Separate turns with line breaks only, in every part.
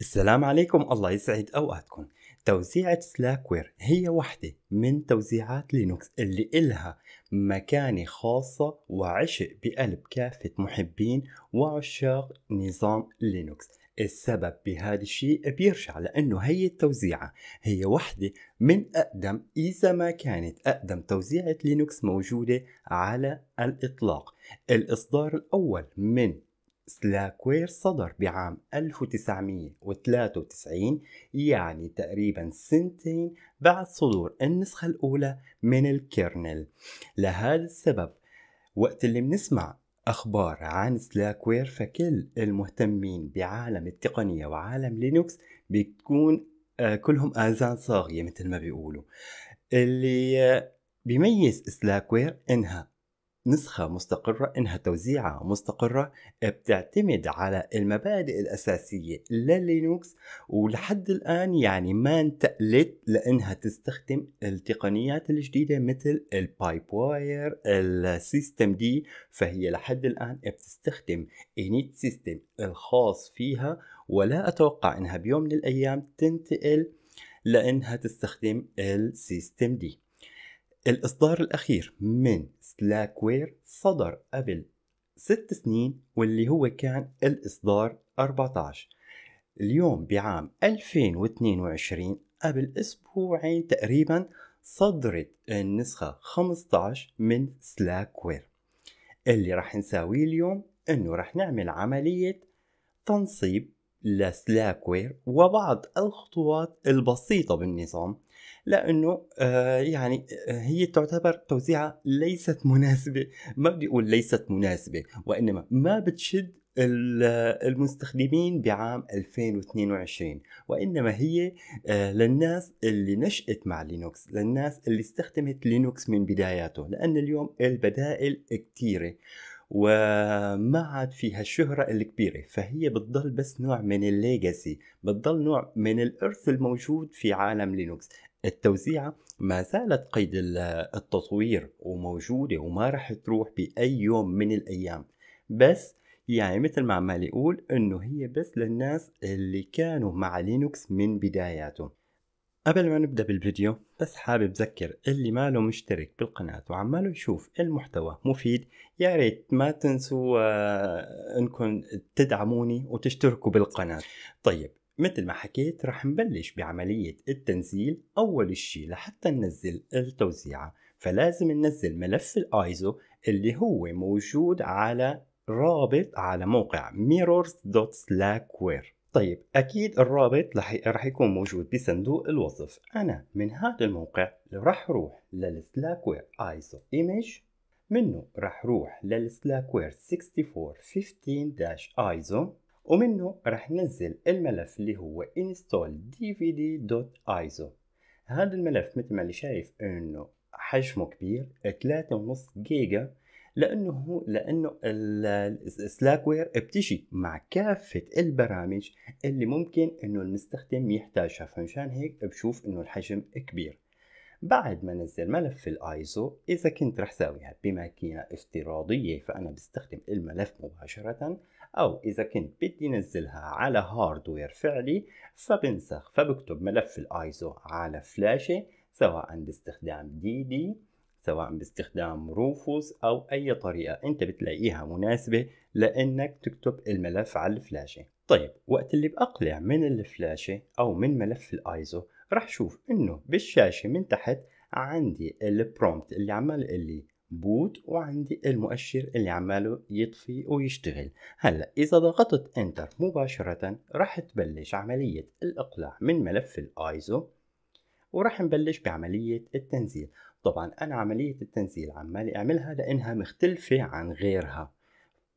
السلام عليكم الله يسعد أوقاتكم توزيعة سلاكوير هي واحدة من توزيعات لينوكس اللي إلها مكانة خاصة وعشق بقلب كافة محبين وعشاق نظام لينوكس السبب بهذا الشيء بيرجع لأنه هي التوزيعة هي واحدة من أقدم إذا ما كانت أقدم توزيعة لينوكس موجودة على الإطلاق الإصدار الأول من سلاكوير صدر بعام 1993 يعني تقريبا سنتين بعد صدور النسخة الأولى من الكيرنل لهذا السبب وقت اللي بنسمع أخبار عن سلاكوير فكل المهتمين بعالم التقنية وعالم لينوكس بتكون آه، كلهم آذان صاغية مثل ما بيقولوا اللي آه، بيميز سلاكوير إنها نسخة مستقرة إنها توزيعة مستقرة آه، بتعتمد على المبادئ الأساسية للينوكس ولحد الآن يعني ما انتقلت لأنها تستخدم التقنيات الجديدة مثل البايب واير السيستم دي فهي لحد الآن بتستخدم إنيت سيستم الخاص فيها ولا أتوقع إنها بيوم من الأيام تنتقل لأنها تستخدم السيستم دي الإصدار الأخير من وير صدر قبل ست سنين واللي هو كان الإصدار 14 اليوم بعام 2022 قبل أسبوعين تقريبا صدرت النسخة 15 من وير اللي راح نساويه اليوم انه راح نعمل عملية تنصيب وير وبعض الخطوات البسيطة بالنظام لانه آه، يعني آه، هي تعتبر توزيعه ليست مناسبه ما بدي اقول ليست مناسبه وانما ما بتشد المستخدمين بعام 2022 وإنما هي آه، للناس اللي نشأت مع لينوكس للناس اللي استخدمت لينوكس من بداياته لأن اليوم البدائل كثيرة وما عاد فيها الشهرة الكبيرة فهي بتضل بس نوع من الليجاسي بتضل نوع من الإرث الموجود في عالم لينوكس التوزيعة ما زالت قيد التطوير وموجودة وما راح تروح بأي يوم من الأيام بس يعني مثل ما عمال يقول انه هي بس للناس اللي كانوا مع لينوكس من بداياته قبل ما نبدا بالفيديو بس حابب اذكر اللي ما له مشترك بالقناة وعماله يشوف المحتوى مفيد يا ريت ما تنسوا آه، انكم تدعموني وتشتركوا بالقناة طيب مثل ما حكيت رح نبلش بعملية التنزيل أول شي لحتى ننزل التوزيعة فلازم ننزل ملف الايزو اللي هو موجود على رابط على موقع mirrors.slackware طيب أكيد الرابط رح يكون موجود بصندوق الوصف أنا من هذا الموقع رح روح للسلاكوير ايزو إيميج منه رح روح للسلاكوير 6415-ISO ومنه رح ننزل الملف اللي هو install dvd.iso هذا الملف مثل ما اللي شايف انه حجمه كبير 3.5 جيجا لانه لانه السلاك وير بتجي مع كافه البرامج اللي ممكن انه المستخدم يحتاجها فمشان هيك بشوف انه الحجم كبير بعد ما نزل ملف الايزو اذا كنت رح ساويها بماكينه افتراضيه فانا بستخدم الملف مباشره أو إذا كنت بدي نزلها على هاردوير فعلي فبنسخ فبكتب ملف الآيزو على فلاشة سواء باستخدام دي دي سواء باستخدام روفوس أو أي طريقة أنت بتلاقيها مناسبة لأنك تكتب الملف على الفلاشة طيب وقت اللي بأقلع من الفلاشة أو من ملف الآيزو رح شوف إنه بالشاشة من تحت عندي البرومت اللي عمال اللي بوت وعندي المؤشر اللي عماله يطفي ويشتغل هلا اذا ضغطت انتر مباشرة راح تبلش عملية الاقلاع من ملف الايزو وراح نبلش بعملية التنزيل طبعا انا عملية التنزيل عمالي اعملها لانها مختلفة عن غيرها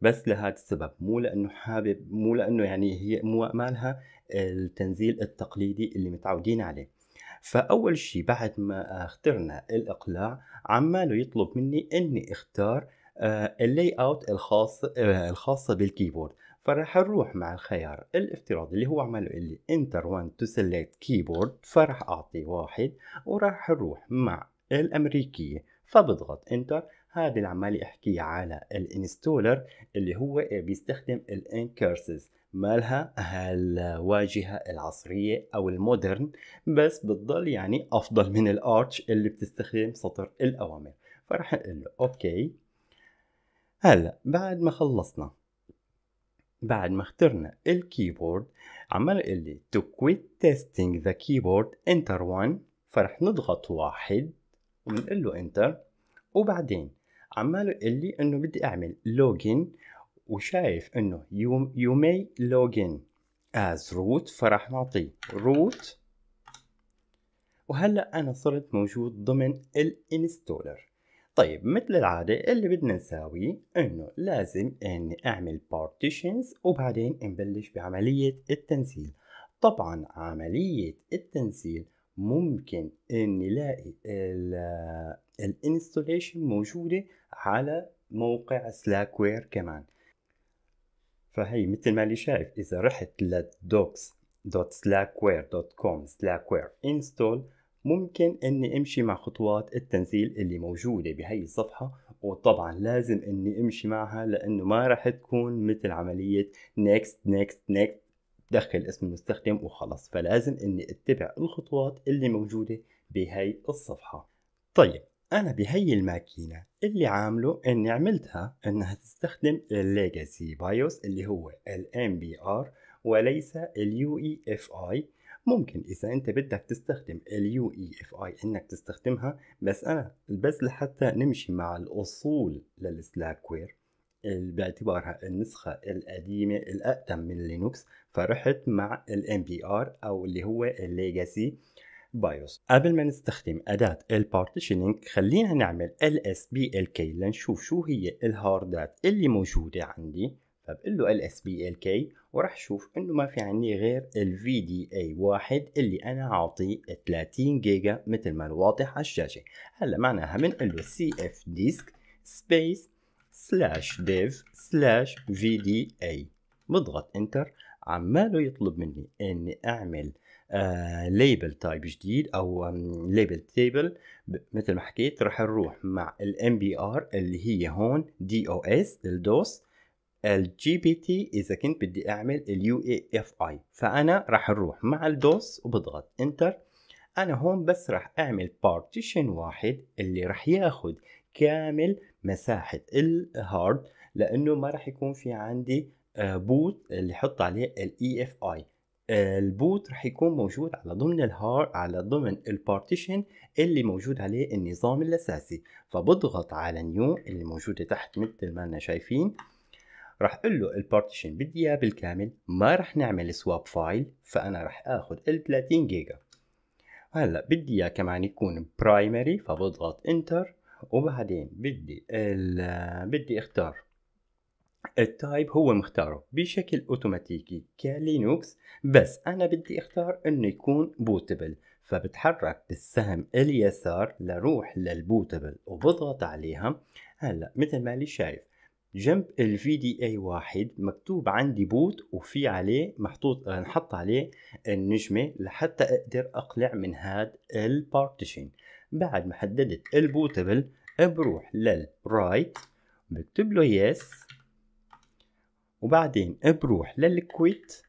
بس لهذا السبب مو لانه حابب مو لانه يعني هي مو مالها التنزيل التقليدي اللي متعودين عليه فاول شيء بعد ما اخترنا الاقلاع عماله يطلب مني اني اختار آه، اللاي اوت الخاص آه، الخاصه بالكيبورد فراح نروح مع الخيار الافتراضي اللي هو عمله اللي انتر 1 تو سيلكت كيبورد فراح اعطي واحد وراح نروح مع الامريكيه فبضغط انتر هذا اللي عمالي احكيه على الانستولر اللي هو بيستخدم الانكرسز مالها هالواجهة العصرية أو المودرن بس بتضل يعني أفضل من الأرتش اللي بتستخدم سطر الأوامر فرح نقول له أوكي هلا بعد ما خلصنا بعد ما اخترنا الكيبورد عمال يقول لي to quit testing the keyboard enter 1 فرح نضغط واحد ونقول له انتر وبعدين عمال قال لي انه بدي اعمل لوجن وشايف انه يو يو ماي لوجن از روت فراح نعطيه روت وهلا انا صرت موجود ضمن الانستولر طيب مثل العادة اللي بدنا نساويه انه لازم اني اعمل بارتيشنز وبعدين نبلش بعملية التنزيل طبعا عملية التنزيل ممكن اني الاقي الانستوليشن موجودة على موقع سلاك وير كمان فهي مثل ما اللي شايف اذا رحت للدوكس دوت سلاك وير دوت كوم سلاك وير انستول ممكن اني امشي مع خطوات التنزيل اللي موجودة بهي الصفحة وطبعا لازم اني امشي معها لانه ما راح تكون مثل عملية نيكست نيكست نيكست دخل اسم المستخدم وخلص فلازم اني اتبع الخطوات اللي موجودة بهي الصفحة طيب أنا بهي الماكينة اللي عامله إني عملتها إنها تستخدم الليجاسي بايوس اللي هو ال MBR وليس ال UEFI ممكن إذا أنت بدك تستخدم ال UEFI إنك تستخدمها بس أنا بس لحتى نمشي مع الأصول للسلاكوير باعتبارها النسخة القديمة الأقدم من لينوكس فرحت مع ال MBR أو اللي هو الليجاسي بايوس قبل ما نستخدم أداة البارتيشنينج خلينا نعمل lsblk لنشوف شو هي الهاردات اللي موجودة عندي فبقول له lsblk وراح شوف انه ما في عندي غير ال VDA واحد اللي انا عاطيه 30 جيجا مثل ما الواضح على الشاشة هلا معناها بنقول له cf disk space slash dev slash VDA بضغط انتر عماله يطلب مني اني اعمل ليبل آه، تايب جديد او ليبل تيبل مثل ما حكيت راح نروح مع الام بي ار اللي هي هون دي او اس الدوس الجي بي تي اذا كنت بدي اعمل اليو اي اف اي فانا راح نروح مع الدوس وبضغط انتر انا هون بس راح اعمل بارتيشن واحد اللي راح ياخذ كامل مساحه الهارد لانه ما راح يكون في عندي بوت آه، اللي حط عليه الاي اف e اي البوت راح يكون موجود على ضمن الهار على ضمن البارتيشن اللي موجود عليه النظام الاساسي فبضغط على نيو اللي موجوده تحت مثل ما انا شايفين راح اقول له البارتيشن بدي اياه بالكامل ما راح نعمل سواب فايل فانا راح اخذ ال 30 جيجا هلا بدي اياه كمان يكون برايمري فبضغط انتر وبعدين بدي بدي اختار التايب هو مختاره بشكل اوتوماتيكي كلينوكس بس انا بدي اختار انه يكون بوتبل فبتحرك بالسهم اليسار لروح للبوتبل وبضغط عليها هلا مثل ما اللي شايف جنب ال VDA واحد مكتوب عندي بوت وفي عليه محطوط نحط عليه النجمة لحتى اقدر اقلع من هاد البارتيشن بعد ما حددت البوتبل بروح للرايت بكتب له يس وبعدين بروح للكويت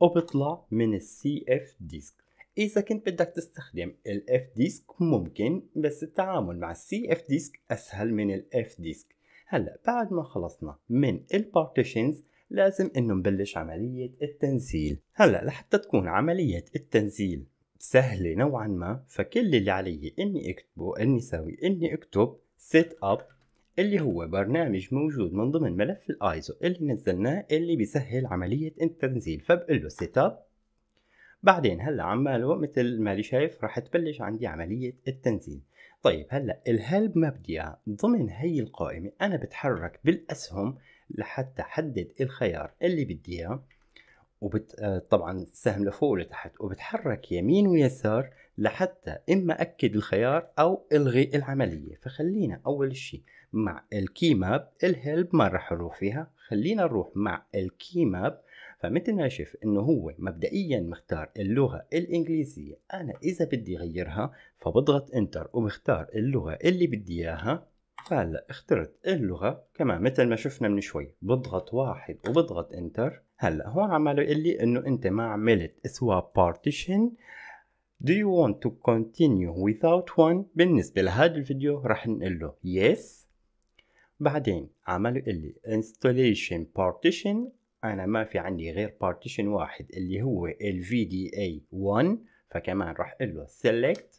وبطلع من السي اف ديسك اذا كنت بدك تستخدم الاف ديسك ممكن بس التعامل مع السي اف ديسك اسهل من الاف ديسك هلا بعد ما خلصنا من البارتيشنز لازم انه نبلش عملية التنزيل هلا لحتى تكون عملية التنزيل سهلة نوعا ما فكل اللي علي اني اكتبه اني سوي اني اكتب set up اللي هو برنامج موجود من ضمن ملف الايزو اللي نزلناه اللي بيسهل عملية التنزيل فبقول له سيت اب بعدين هلا عماله مثل ما اللي شايف راح تبلش عندي عملية التنزيل طيب هلا الهلب ما بدي ضمن هي القائمة انا بتحرك بالاسهم لحتى حدد الخيار اللي بدي اياه وبت... آه، طبعا السهم لفوق ولتحت وبتحرك يمين ويسار لحتى إما أكد الخيار أو ألغي العملية فخلينا أول شيء مع ماب الهلب ما راح نروح فيها خلينا نروح مع ماب فمثل ما شف انه هو مبدئيا مختار اللغه الانجليزيه انا اذا بدي اغيرها فبضغط انتر وبختار اللغه اللي بدي اياها فهلا اخترت اللغه كمان مثل ما شفنا من شوي بضغط واحد وبضغط انتر هلا هون عمال يقول لي انه انت ما عملت سواب بارتيشن Do you want to continue without one بالنسبة لهذا الفيديو راح نقول له yes بعدين عملوا اللي installation partition أنا ما في عندي غير partition واحد اللي هو ال VDA1 فكمان راح أقول له select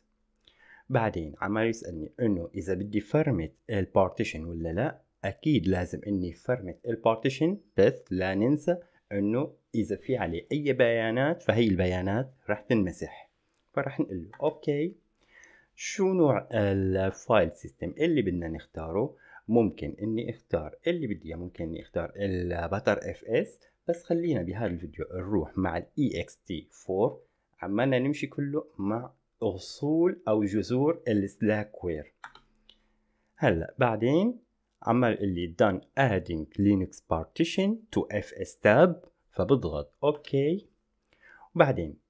بعدين عمال يسألني إنه إذا بدي فرمت البارتيشن ولا لا أكيد لازم إني فرمت البارتيشن بس لا ننسى إنه إذا في عليه أي بيانات فهي البيانات رح تنمسح فراح نقول له اوكي شو نوع الفايل سيستم اللي بدنا نختاره ممكن اني اختار اللي بدي اياه ممكن اني اختار الباتر اف اس بس خلينا بهذا الفيديو نروح مع الاي اكس e تي 4 عمالنا نمشي كله مع اصول او جذور السلاك وير هلا بعدين عمال اللي done adding linux partition to اس تاب فبضغط اوكي وبعدين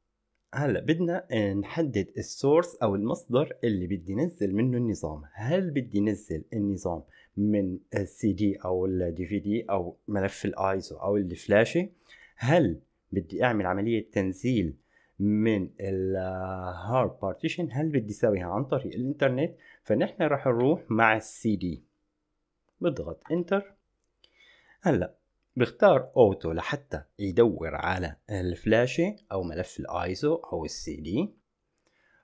هلا بدنا نحدد السورس او المصدر اللي بدي نزل منه النظام هل بدي نزل النظام من السي دي او الدي في دي او ملف الايزو او الفلاشي هل بدي اعمل عمليه تنزيل من الهارد بارتيشن هل بدي اسويها عن طريق الانترنت فنحن راح نروح مع السي دي بضغط انتر هلا بختار اوتو لحتى يدور على الفلاشة او ملف الايزو او السي دي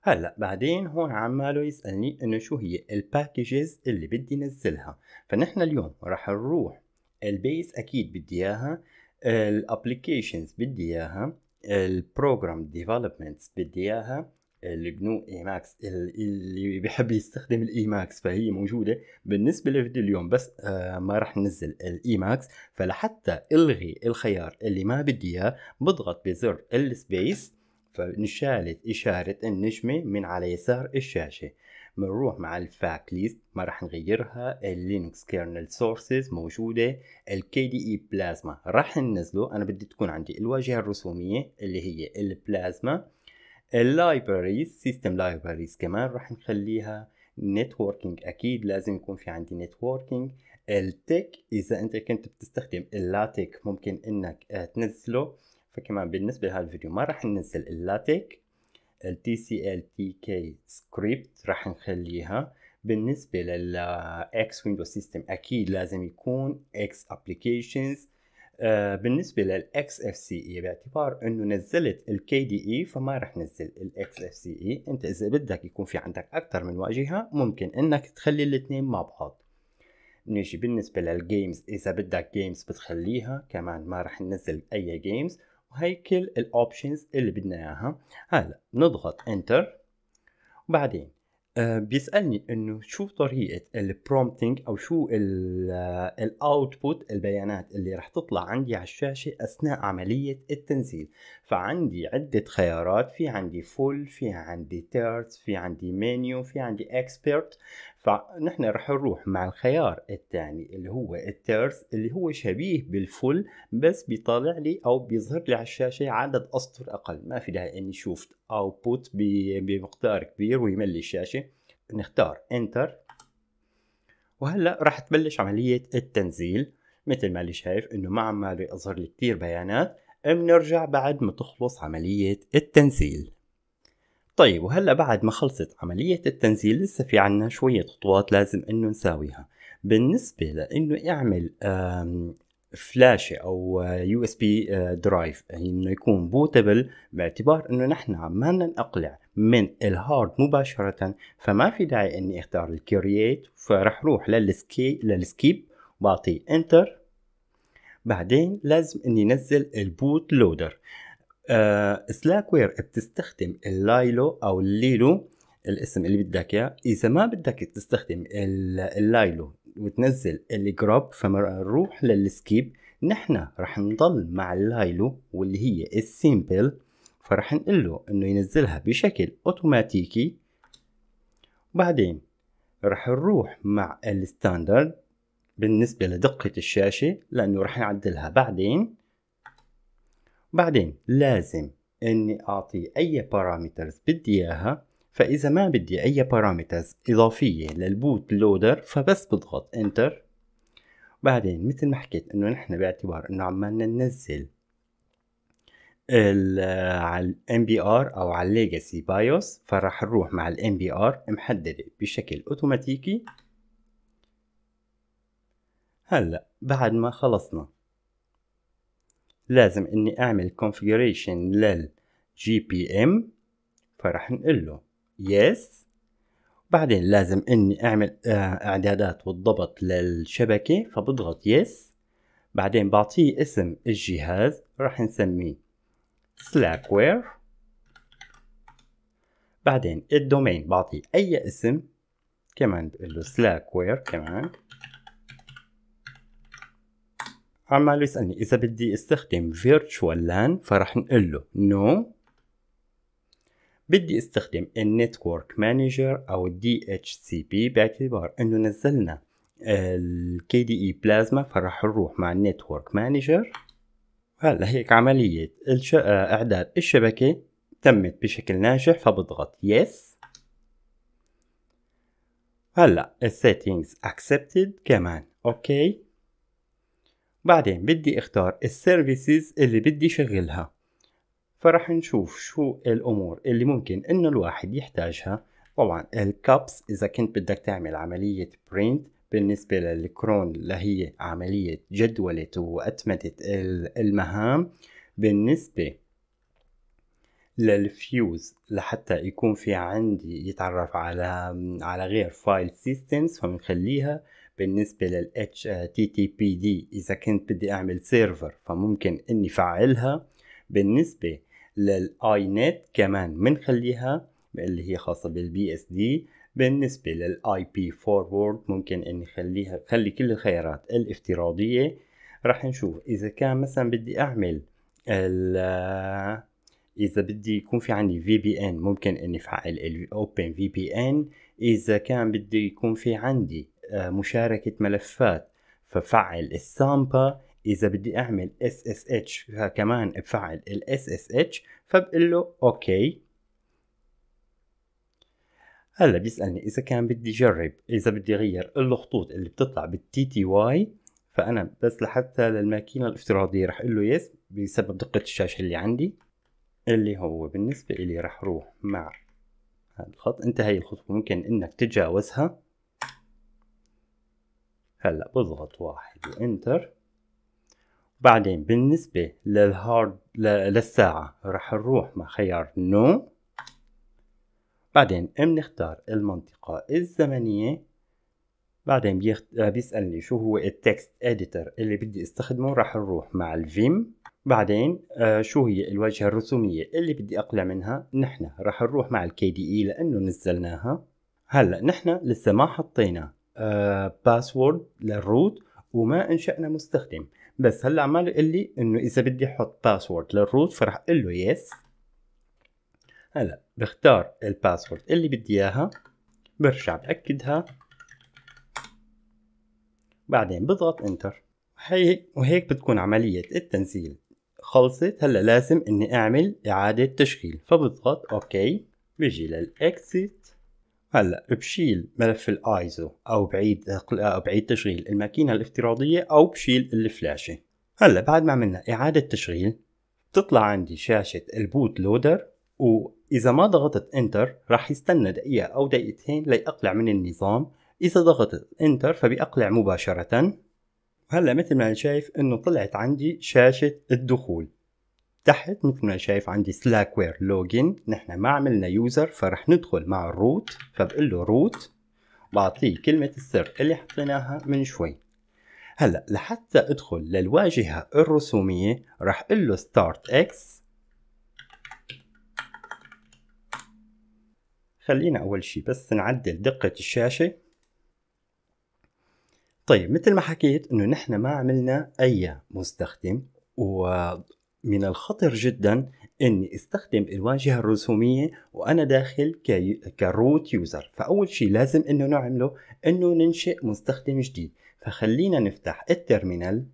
هلا بعدين هون عماله يسالني انه شو هي الباكجز اللي بدي نزلها فنحن اليوم راح نروح البيس اكيد بدي اياها الابلكيشنز بدي اياها البروجرام ديفلوبمنتس بدي اياها الجنو اي ماكس اللي بيحب يستخدم الاي ماكس فهي موجوده بالنسبه لفيديو اليوم بس آه ما راح ننزل الاي ماكس فلحتى الغي الخيار اللي ما بدي اياه بضغط بزر السبيس فانشالت اشاره النجمه من على يسار الشاشه بنروح مع الفاك ليست ما راح نغيرها اللينكس كيرنل سورسز موجودة الكي دي اي بلازما راح ننزله انا بدي تكون عندي الواجهة الرسومية اللي هي البلازما اللايبراريز سيستم لايبراريز كمان راح نخليها نتوركينج اكيد لازم يكون في عندي نتوركينج التك اذا انت كنت بتستخدم اللاتك ممكن انك آه، تنزله فكمان بالنسبه لهذا الفيديو ما راح ننزل اللاتك التي سي ال تي كي سكريبت راح نخليها بالنسبة لل آه، X سيستم أكيد لازم يكون اكس ابلكيشنز آه، بالنسبه لل XFCE باعتبار انه نزلت ال KDE فما رح نزل ال XFCE انت اذا بدك يكون في عندك اكثر من واجهه ممكن انك تخلي الاثنين مع بعض نيجي بالنسبه للجيمز اذا بدك جيمز بتخليها كمان ما رح ننزل اي جيمز وهي كل الاوبشنز اللي بدنا اياها هلا نضغط انتر وبعدين آه، بيسالني انه شو طريقه البرومبتنج او شو الاوتبوت آه، البيانات اللي رح تطلع عندي على الشاشه اثناء عمليه التنزيل فعندي عده خيارات في عندي فول في عندي تيرت في عندي مينيو في عندي اكسبرت فنحن رح نروح مع الخيار الثاني اللي هو الترس اللي هو شبيه بالفل بس بيطلع لي او بيظهر لي على الشاشه عدد اسطر اقل ما في داعي اني شوف اوتبوت بمقدار كبير ويملي الشاشه نختار انتر وهلا رح تبلش عمليه التنزيل مثل ما اللي شايف انه ما عماله يظهر لي كثير بيانات بنرجع بعد ما تخلص عمليه التنزيل طيب وهلا بعد ما خلصت عملية التنزيل لسه في عنا شوية خطوات لازم انه نساويها بالنسبة لانه اعمل فلاشة او يو اس بي درايف انه يكون بوتبل باعتبار انه نحن ما نقلع من الهارد مباشرة فما في داعي اني اختار الكرييت فرح روح للسكي للسكيب بعطي انتر بعدين لازم اني انزل البوت لودر سلاك آه، وير بتستخدم اللايلو او الليلو الاسم اللي بدك اياه اذا ما بدك تستخدم اللايلو وتنزل الجروب فنروح للسكيب نحن رح نضل مع اللايلو واللي هي السيمبل فرح نقول له انه ينزلها بشكل اوتوماتيكي وبعدين رح نروح مع الستاندرد بالنسبة لدقة الشاشة لأنه رح نعدلها بعدين بعدين لازم اني اعطي اي بارامترز بدي اياها فاذا ما بدي اي بارامترز اضافيه للبوت لودر فبس بضغط انتر بعدين مثل ما حكيت انه نحن باعتبار انه عمالنا ننزل آه، على الام MBR او على Legacy BIOS فراح نروح مع الام MBR محدده بشكل اوتوماتيكي هلا بعد ما خلصنا لازم اني اعمل configuration لل GPM فراح نقول له yes بعدين لازم اني اعمل آه، اعدادات والضبط للشبكة فبضغط yes بعدين بعطيه اسم الجهاز راح نسميه slackware بعدين الدومين بعطيه اي اسم كمان بقول له slackware كمان عمال يسألني إذا بدي استخدم virtual LAN فرح نقول له no بدي استخدم network manager أو DHCP باعتبار إنه نزلنا ال KDE اي بلازما نروح مع network manager هلا هيك عملية الش... آه، إعداد الشبكة تمت بشكل ناجح فبضغط yes. هلا settings accepted كمان اوكي okay. بعدين بدي اختار السيرفيسز اللي بدي شغلها فرح نشوف شو الامور اللي ممكن انه الواحد يحتاجها طبعا الكابس اذا كنت بدك تعمل عملية برينت بالنسبة للكرون اللي هي عملية جدولة وأتمتة المهام بالنسبة للفيوز لحتى يكون في عندي يتعرف على على غير فايل سيستمز فبنخليها بالنسبة لل HTTPD إذا كنت بدي أعمل سيرفر فممكن إني فعلها بالنسبة نت كمان بنخليها اللي هي خاصة بالبي اس دي بالنسبة للاي بي فورورد ممكن اني خليها خلي كل الخيارات الافتراضية راح نشوف اذا كان مثلا بدي اعمل ال اذا بدي يكون في عندي في بي ان ممكن اني افعل الاوبن في بي ان اذا كان بدي يكون في عندي آه، مشاركة ملفات ففعل السامبا إذا بدي أعمل SSH كمان بفعل ال SSH فبقول له أوكي هلا بيسألني إذا كان بدي جرب إذا بدي أغير الخطوط اللي بتطلع بالتي تي واي فأنا بس لحتى للماكينة الافتراضية رح أقول له يس بسبب دقة الشاشة اللي عندي اللي هو بالنسبة إلي رح أروح مع هذا الخط أنت هي الخطوة ممكن إنك تتجاوزها هلا بضغط واحد وانتر بعدين بالنسبة للهارد للساعة رح نروح مع خيار نو بعدين بنختار المنطقة الزمنية بعدين بيخت... آه، بيسألني شو هو التكست اديتر اللي بدي استخدمه راح نروح مع الفيم بعدين آه، شو هي الواجهة الرسومية اللي بدي اقلع منها نحن راح نروح مع الكي دي اي e لانه نزلناها هلا نحن لسه ما حطينا باسورد آه، للروت وما انشأنا مستخدم بس هلا عمال يقول لي انه اذا بدي احط باسورد للروت فرح اقول له يس هلا بختار الباسورد اللي بدي اياها برجع باكدها بعدين بضغط انتر هي وهيك بتكون عملية التنزيل خلصت هلا لازم اني اعمل اعادة تشغيل فبضغط اوكي بيجي للاكسيت هلا بشيل ملف الايزو او بعيد او بعيد تشغيل الماكينه الافتراضيه او بشيل الفلاشه هلا بعد ما عملنا اعاده تشغيل بتطلع عندي شاشه البوت لودر واذا ما ضغطت انتر راح يستنى دقيقه او دقيقتين ليقلع من النظام اذا ضغطت انتر فبيقلع مباشره هلا مثل ما شايف انه طلعت عندي شاشه الدخول تحت مثل ما شايف عندي سلاك وير لوجن نحن ما عملنا يوزر فرح ندخل مع الروت فبقول له روت بعطيه كلمة السر اللي حطيناها من شوي هلا لحتى ادخل للواجهة الرسومية راح اقول له ستارت اكس خلينا اول شي بس نعدل دقة الشاشة طيب مثل ما حكيت انه نحن ما عملنا اي مستخدم و من الخطر جدا اني استخدم الواجهه الرسوميه وانا داخل كروت يوزر فاول شيء لازم انه نعمله انه ننشئ مستخدم جديد فخلينا نفتح التيرمينال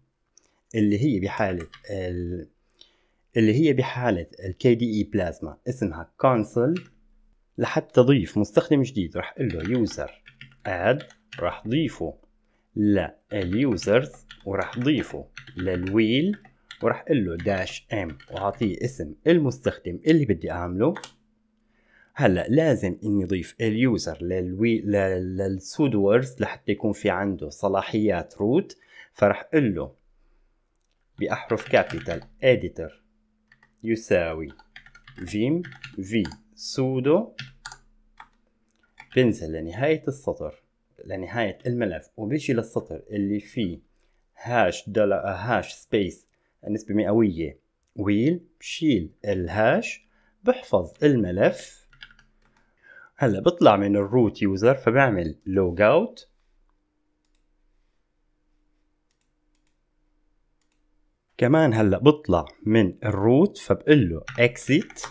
اللي هي بحاله اللي هي بحاله الكي دي اي بلازما اسمها كونسول لحتى تضيف مستخدم جديد راح اقول له يوزر اد راح ضيفه لليوزرز وراح ضيفه للويل وراح اقول له داش ام واعطيه اسم المستخدم اللي بدي اعمله هلا لازم اني اضيف اليوزر للوي للسودورز لحتى يكون في عنده صلاحيات روت فراح اقول له باحرف كابيتال اديتر يساوي فيم في سودو بنزل لنهاية السطر لنهاية الملف وبيجي للسطر اللي فيه هاش دولار هاش سبيس نسبة مئوية ويل بشيل الهاش بحفظ الملف هلا بطلع من الروت يوزر فبعمل لوج اوت كمان هلا بطلع من الروت فبقول له اكزيت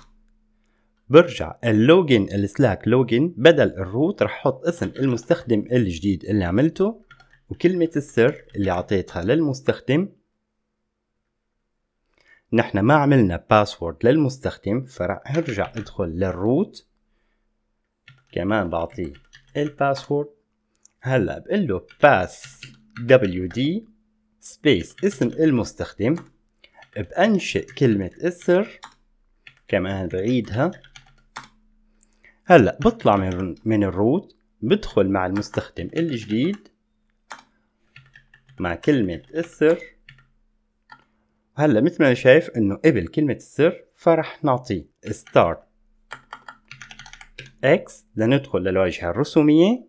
برجع اللوجن السلاك لوجن بدل الروت رح احط اسم المستخدم الجديد اللي عملته وكلمة السر اللي اعطيتها للمستخدم نحن ما عملنا باسورد للمستخدم فراح ارجع ادخل للروت كمان بعطيه الباسورد هلا بقول له باس دبليو دي سبيس اسم المستخدم بانشئ كلمة السر كمان بعيدها هلا بطلع من من الروت بدخل مع المستخدم الجديد مع كلمة السر هلا مثل ما انا شايف انه قبل كلمه السر فرح نعطيه ستارت اكس لندخل للواجهه الرسوميه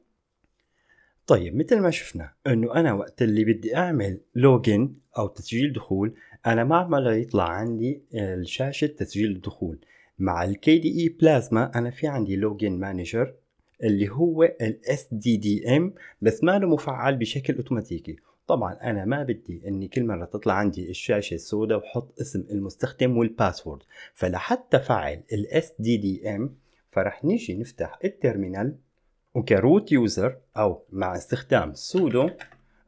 طيب مثل ما شفنا انه انا وقت اللي بدي اعمل لوجن او تسجيل دخول انا ما عمله يطلع عندي الشاشه تسجيل الدخول مع الكي دي اي بلازما انا في عندي لوجن مانجر اللي هو الاس دي دي ام بس ما له مفعل بشكل اوتوماتيكي طبعا انا ما بدي اني كل مره تطلع عندي الشاشه السوداء وحط اسم المستخدم والباسورد فلحتى فعل الاس دي دي ام فرح نيجي نفتح التيرمينال وكروت يوزر او مع استخدام سودو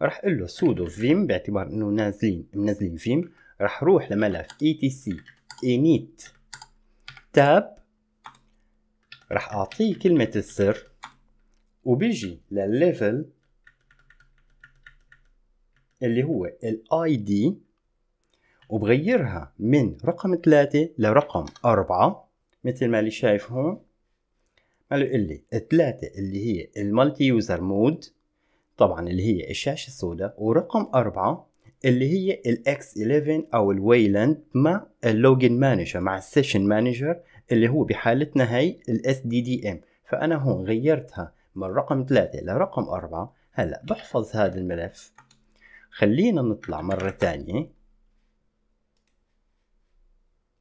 رح اقول له سودو فيم باعتبار انه نازلين منزلين فيم رح روح لملف اي تي سي انيت تاب رح اعطيه كلمه السر وبيجي للليفل اللي هو الاي دي وبغيرها من رقم ثلاثة لرقم أربعة مثل ما اللي شايف هون قالوا لي ثلاثة اللي هي المالتي يوزر مود طبعا اللي هي الشاشة السوداء ورقم أربعة اللي هي ال x 11 او الويلاند مع اللوجن مانجر مع السيشن مانجر اللي هو بحالتنا هي ال SDDM فانا هون غيرتها من رقم ثلاثة لرقم أربعة هلا بحفظ هذا الملف خلينا نطلع مرة تانية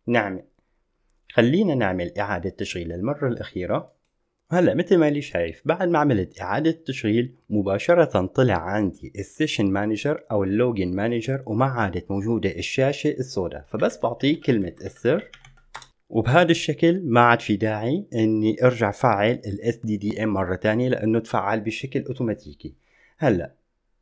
نعمل خلينا نعمل إعادة تشغيل للمرة الأخيرة هلا مثل ما لي شايف بعد ما عملت إعادة تشغيل مباشرة طلع عندي السيشن مانجر أو اللوجن مانجر وما عادت موجودة الشاشة السوداء فبس بعطيه كلمة السر وبهذا الشكل ما عاد في داعي اني ارجع فعل ال SDDM مره تانية لانه تفعل بشكل اوتوماتيكي هلا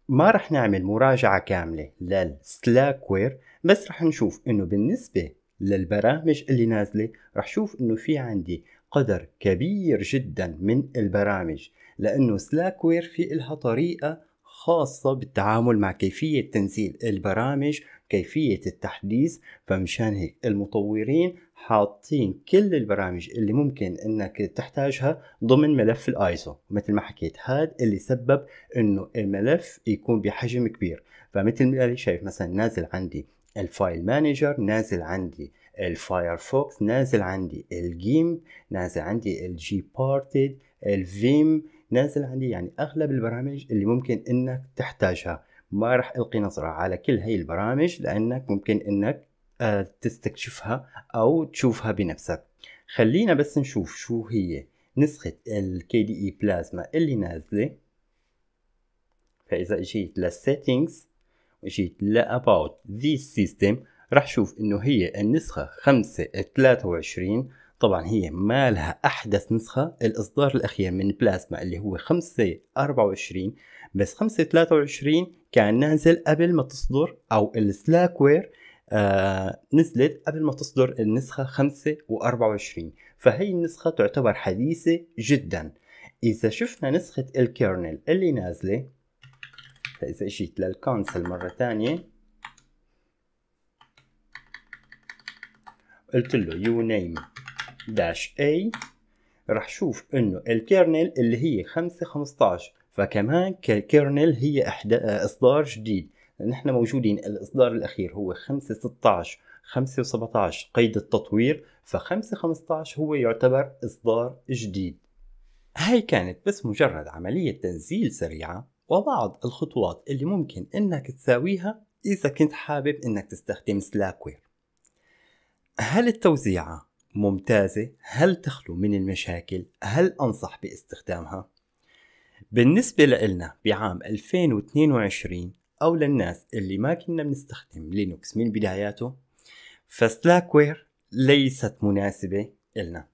ما رح نعمل مراجعة كاملة للسلاك وير بس رح نشوف انه بالنسبة للبرامج اللي نازلة رح شوف انه في عندي قدر كبير جدا من البرامج لانه سلاك وير في إلها طريقة خاصة بالتعامل مع كيفية تنزيل البرامج كيفية التحديث فمشان هيك المطورين حاطين كل البرامج اللي ممكن انك تحتاجها ضمن ملف الايزو مثل ما حكيت هذا اللي سبب انه الملف يكون بحجم كبير فمثل ما شايف مثلا نازل عندي الفايل مانجر نازل عندي الفايرفوكس نازل عندي الجيم نازل عندي الجي بارتد الفيم نازل عندي يعني اغلب البرامج اللي ممكن انك تحتاجها ما راح القي نظره على كل هاي البرامج لانك ممكن انك آه، تستكشفها او تشوفها بنفسك خلينا بس نشوف شو هي نسخة ال KDE بلازما اللي نازلة فاذا اجيت للسيتنجز واجيت لاباوت ذيس سيستم راح شوف انه هي النسخة 523 طبعا هي ما لها احدث نسخة الاصدار الاخير من بلازما اللي هو 524 بس 523 كان نازل قبل ما تصدر او السلاك وير آه، نزلت قبل ما تصدر النسخة 5 و24 فهي النسخة تعتبر حديثة جدا إذا شفنا نسخة الكيرنل اللي نازلة فإذا اجيت للكونسل مرة ثانية قلت له يو نيم داش اي راح شوف انه الكيرنل اللي هي 5 15 فكمان كيرنل هي آه، اصدار جديد نحن موجودين الاصدار الاخير هو 5 16 5 17 قيد التطوير ف 5 15 هو يعتبر اصدار جديد هاي كانت بس مجرد عملية تنزيل سريعة وبعض الخطوات اللي ممكن انك تساويها اذا كنت حابب انك تستخدم سلاكوير هل التوزيعة ممتازة؟ هل تخلو من المشاكل؟ هل أنصح باستخدامها؟ بالنسبة لنا بعام 2022 او للناس اللي ما كنا بنستخدم لينوكس من بداياته فسلاك وير ليست مناسبة لنا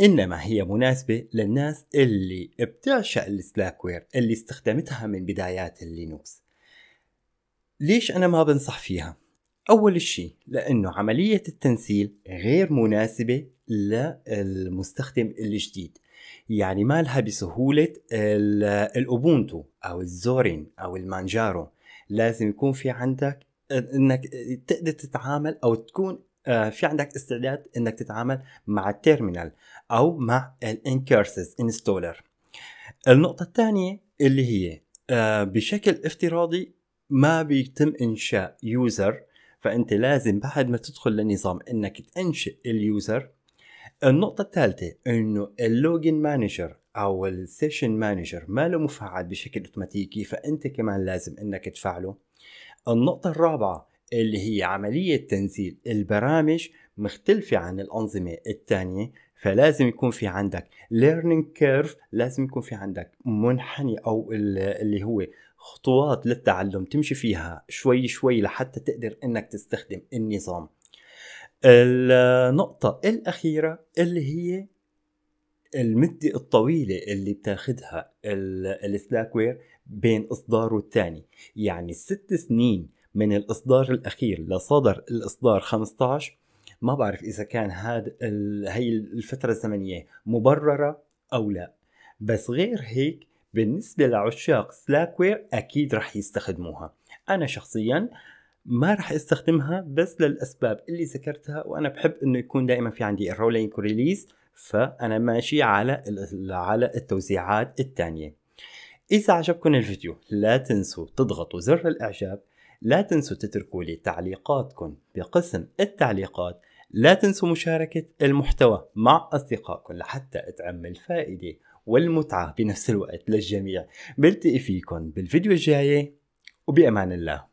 انما هي مناسبة للناس اللي بتعشق السلاك وير اللي استخدمتها من بدايات اللينوكس ليش انا ما بنصح فيها اول شيء لانه عملية التنسيل غير مناسبة للمستخدم الجديد يعني مالها بسهولة الأوبونتو أو الزورين أو المانجارو لازم يكون في عندك انك تقدر تتعامل او تكون آه، في عندك استعداد انك تتعامل مع التيرمينال او مع الانكيرسز انستولر النقطة الثانية اللي هي آه، بشكل افتراضي ما بيتم انشاء يوزر فانت لازم بعد ما تدخل للنظام انك تنشئ اليوزر النقطة الثالثة انه اللوجن مانجر او السيشن مانجر ما له مفعل بشكل اوتوماتيكي فانت كمان لازم انك تفعله النقطة الرابعة اللي هي عملية تنزيل البرامج مختلفة عن الأنظمة الثانية فلازم يكون في عندك ليرنينج كيرف لازم يكون في عندك منحني أو اللي هو خطوات للتعلم تمشي فيها شوي شوي لحتى تقدر انك تستخدم النظام النقطة الأخيرة اللي هي المدة الطويلة اللي بتاخدها السلاك وير بين إصداره الثاني يعني ست سنين من الإصدار الأخير لصدر الإصدار 15 ما بعرف إذا كان هاد هي الفترة الزمنية مبررة أو لا بس غير هيك بالنسبة لعشاق سلاك وير أكيد رح يستخدموها أنا شخصيا ما راح استخدمها بس للاسباب اللي ذكرتها وانا بحب انه يكون دائما في عندي الرولينج ريليز فانا ماشي على على التوزيعات الثانيه اذا عجبكم الفيديو لا تنسوا تضغطوا زر الاعجاب لا تنسوا تتركوا لي تعليقاتكم بقسم التعليقات لا تنسوا مشاركة المحتوى مع أصدقائكم لحتى تعم الفائدة والمتعة بنفس الوقت للجميع بلتقي فيكم بالفيديو الجاي وبأمان الله